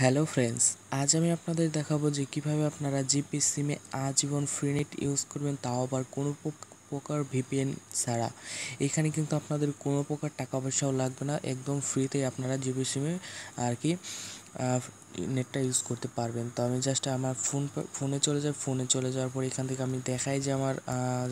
hello friends আজ আমি আপনাদের দেখাবো যে কীভাবে আপনারা জিপি সিমে আজীবন ফ্রি নেট ইউজ করবেন তাও আবার কোনো প্রকার ভিপিএন ছাড়া এখানে কিন্তু আপনাদের কোনো প্রকার টাকা পয়সাও লাগবে না একদম ফ্রিতেই আপনারা জিপি সিমে আর কি নেটটা ইউজ করতে পারবেন তো আমি জাস্ট আমার ফোন ফোনে চলে যাই ফোনে চলে যাওয়ার পর এখান থেকে আমি দেখাই যে আমার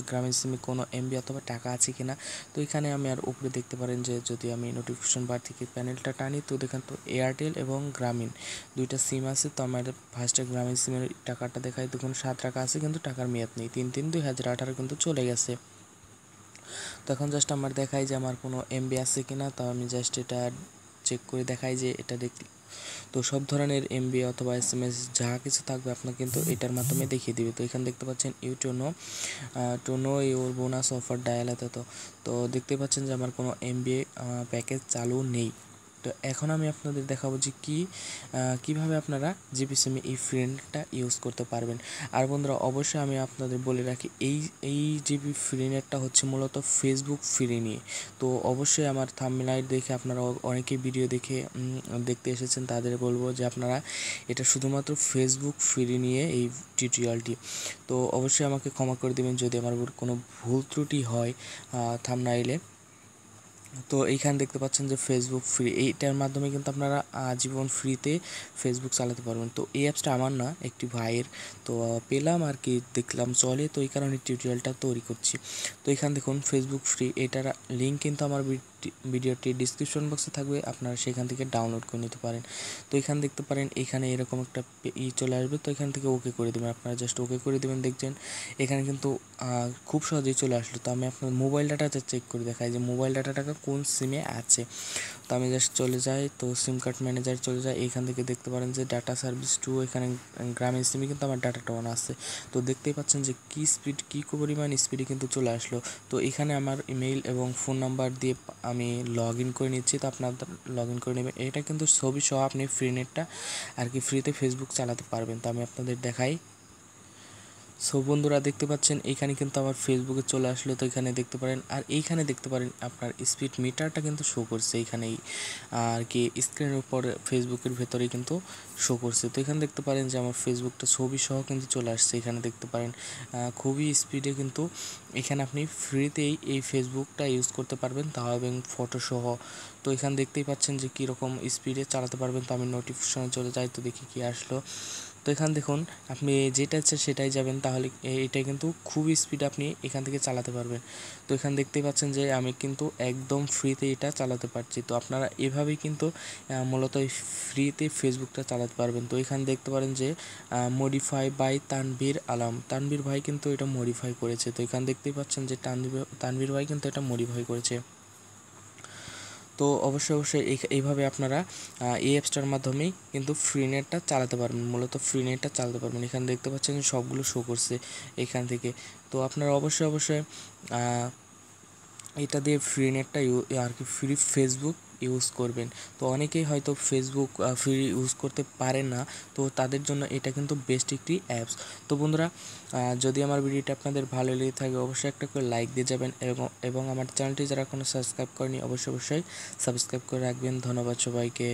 গ্রামের সিমে কোনো এমবি অথবা টাকা আছে কিনা তো এখানে আমি আর উপরে দেখতে পারেন যে যদি আমি নোটিফিকেশন বার থেকে প্যানেলটা টানি তো দেখেন তো এয়ারটেল এবং গ্রামীণ দুইটা সিম আছে তো আমার ফার্স্টে গ্রামীণ সিমের টাকাটা দেখাই দেখুন সাত টাকা আছে কিন্তু টাকার মেয়াদ নেই তিন তিন দুই হাজার আঠারো কিন্তু চলে গেছে তখন জাস্ট আমার দেখাই যে আমার কোনো এমবি আছে কিনা তো আমি জাস্ট এটা চেক করে দেখাই যে এটা দেখি তো সব ধরনের এমবি অথবা এস এম এস যা কিছু থাকবে আপনার কিন্তু এটার মাধ্যমে দেখিয়ে দিবে তো এখানে দেখতে পাচ্ছেন ইউ টোনো টোনো ইউর বোনাস অফার ডায়াল এত তো দেখতে পাচ্ছেন যে আমার কোনো এমবি প্যাকেজ চালু নেই তো এখন আমি আপনাদের দেখাবো যে কি কিভাবে আপনারা জিপিসিমে এই ফ্রেন্ডটা ইউজ করতে পারবেন আর বন্ধুরা অবশ্যই আমি আপনাদের বলে রাখি এই এই জিপি ফ্রেন্ডটা হচ্ছে মূলত ফেসবুক ফ্রি নিয়ে তো অবশ্যই আমার থাম্বনেল দেখে আপনারা অনেকে ভিডিও দেখে দেখতে এসেছেন তাদের বলবো যে আপনারা এটা শুধুমাত্র ফেসবুক ফ্রি নিয়ে এই টিউটোরিয়ালটি তো অবশ্যই আমাকে ক্ষমা করে দেবেন যদি আমার কোনো ভুল ত্রুটি হয় থাম্বনেইলে তো এইখানে দেখতে পাচ্ছেন যে ফেসবুক ফ্রি এইটার মাধ্যমে কিন্তু আপনারা আজীবন ফ্রিতে ফেসবুক চালাতে পারবেন তো এই অ্যাপসটা আমার না একটি ভাইয়ের তো পেলাম আর কি দেখলাম চলে তো এই কারণে টিউটোরিয়ালটা তৈরি করছি তো এখানে দেখুন ফেসবুক ফ্রি এটার লিঙ্ক কিন্তু আমার ভিডিওটি ডিসক্রিপশন বক্সে থাকবে আপনারা সেখান থেকে ডাউনলোড করে নিতে পারেন তো এখানে দেখতে পারেন এখানে এরকম একটা ই চলে আসবে তো এখান থেকে ওকে করে দেবেন আপনারা জাস্ট ওকে করে দেবেন দেখছেন এখানে কিন্তু খুব সহজেই চলে আসলো তো আমি আপনার মোবাইল ডাটাটা চেক করে দেখাই যে মোবাইল ডাটাটা কোন সিমে আছে তো আমি জাস্ট চলে যাই তো সিম কার্ড ম্যানেজার চলে যাই এখান থেকে দেখতে পারেন যে ডাটা সার্ভিস টু এখানে গ্রামের সিমে কিন্তু আমার ডাটাটা অন আছে তো দেখতেই পাচ্ছেন যে কী স্পিড কী পরিমাণ স্পিডে কিন্তু চলে আসলো তো এখানে আমার ইমেইল এবং ফোন নাম্বার দিয়ে আমি লগ ইন করে নিচ্ছি তো আপনার লগ ইন করে নেবেন এটা কিন্তু ছবি সহ আপনি ফ্রি নেটটা আর কি ফ্রিতে ফেসবুক চালাতে পারবেন তো আমি আপনাদের দেখাই সো বন্ধুরা দেখতে পাচ্ছেন এখানে কিন্তু আমার ফেসবুকে চলে আসলো তো এখানে দেখতে পারেন আর এইখানে দেখতে পারেন আপনার স্পিড মিটারটা কিন্তু শো করছে এইখানেই আর কি স্ক্রিনের উপর ফেসবুকের ভেতরে কিন্তু শো করছে তো এখানে দেখতে পারেন যে আমার ফেসবুকটা ছবি সহ কিন্তু চলে আসছে এখানে দেখতে পারেন খুবই স্পিডে কিন্তু এখানে আপনি ফ্রিতেই এই ফেসবুকটা ইউজ করতে পারবেন তাও এবং ফটো সহ তো এখানে দেখতেই পাচ্ছেন যে কীরকম স্পিডে চালাতে পারবেন তো আমি নোটিফিকেশনে চলে যাই তো দেখি কি আসলো তো এখান দেখুন আপনি যেটা ইচ্ছা সেটাই যাবেন তাহলে এটা কিন্তু খুব স্পিড আপনি এখান থেকে চালাতে পারবেন তো এখান দেখতেই পাচ্ছেন যে আমি কিন্তু একদম ফ্রিতে এটা চালাতে পারছি তো আপনারা এভাবেই কিন্তু মূলত ফ্রিতে ফেসবুকটা চালাতে পারবেন তো এখানে দেখতে পারেন যে মডিফাই বাই তানবীর আলাম তানবীর ভাই কিন্তু এটা মডিফাই করেছে তো এখানে দেখতেই পাচ্ছেন যে তানবীর তানবীর ভাই কিন্তু এটা মডিফাই করেছে তো অবশ্যই অবশ্যই এইভাবে আপনারা এই অ্যাপসটার মাধ্যমেই কিন্তু ফ্রি নেটটা চালাতে পারবেন মূলত ফ্রি নেটটা চালাতে পারবেন এখানে দেখতে পাচ্ছেন সবগুলো শো করছে এখান থেকে তো আপনারা অবশ্যই অবশ্যই এটা দিয়ে ফ্রি নেটটা আর কি ফ্রি ফেসবুক ইউজ করবেন তো অনেকেই হয়তো ফেসবুক ফ্রি ইউজ করতে পারে না তো তাদের জন্য এটা কিন্তু বেস্ট একটি অ্যাপস তো বন্ধুরা যদি আমার ভিডিওটা আপনাদের ভালো লেগে থাকে অবশ্যই একটা করে লাইক দিয়ে যাবেন এবং এবং আমার চ্যানেলটি যারা এখনও সাবস্ক্রাইব করেনি অবশ্যই অবশ্যই সাবস্ক্রাইব করে রাখবেন ধন্যবাদ সবাইকে